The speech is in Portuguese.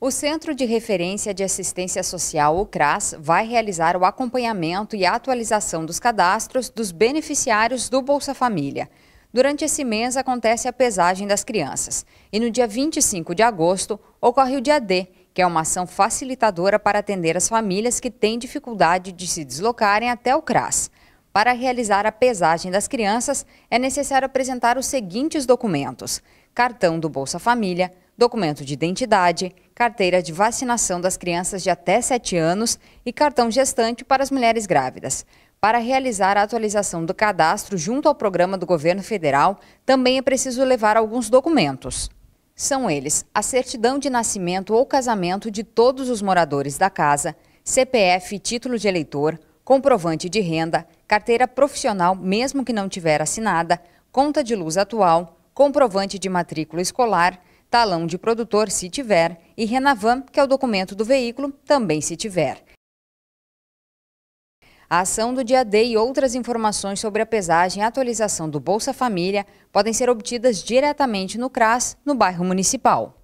O Centro de Referência de Assistência Social, o CRAS, vai realizar o acompanhamento e atualização dos cadastros dos beneficiários do Bolsa Família. Durante esse mês acontece a pesagem das crianças e no dia 25 de agosto ocorre o dia D, que é uma ação facilitadora para atender as famílias que têm dificuldade de se deslocarem até o CRAS. Para realizar a pesagem das crianças, é necessário apresentar os seguintes documentos: cartão do Bolsa Família, documento de identidade, carteira de vacinação das crianças de até 7 anos e cartão gestante para as mulheres grávidas. Para realizar a atualização do cadastro junto ao programa do governo federal, também é preciso levar alguns documentos. São eles a certidão de nascimento ou casamento de todos os moradores da casa, CPF título de eleitor, comprovante de renda, carteira profissional mesmo que não tiver assinada, conta de luz atual, comprovante de matrícula escolar, talão de produtor, se tiver, e Renavan, que é o documento do veículo, também se tiver. A ação do dia D e outras informações sobre a pesagem e atualização do Bolsa Família podem ser obtidas diretamente no CRAS, no bairro municipal.